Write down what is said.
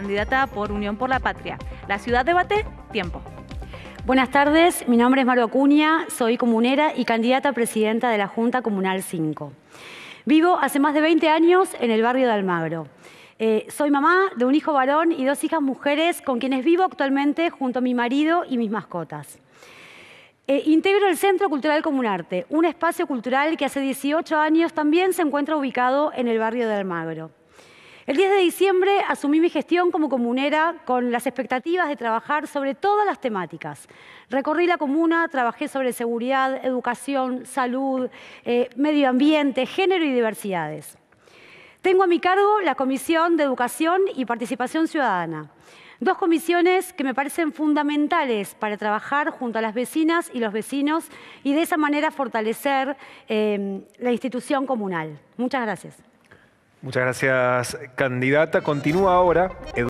candidata por Unión por la Patria. La ciudad debate, tiempo. Buenas tardes, mi nombre es Maro Acuña, soy comunera y candidata a presidenta de la Junta Comunal 5. Vivo hace más de 20 años en el barrio de Almagro. Eh, soy mamá de un hijo varón y dos hijas mujeres con quienes vivo actualmente junto a mi marido y mis mascotas. Eh, integro el Centro Cultural Comunarte, un espacio cultural que hace 18 años también se encuentra ubicado en el barrio de Almagro. El 10 de diciembre asumí mi gestión como comunera con las expectativas de trabajar sobre todas las temáticas. Recorrí la comuna, trabajé sobre seguridad, educación, salud, eh, medio ambiente, género y diversidades. Tengo a mi cargo la Comisión de Educación y Participación Ciudadana. Dos comisiones que me parecen fundamentales para trabajar junto a las vecinas y los vecinos y de esa manera fortalecer eh, la institución comunal. Muchas gracias. Muchas gracias, candidata. Continúa ahora.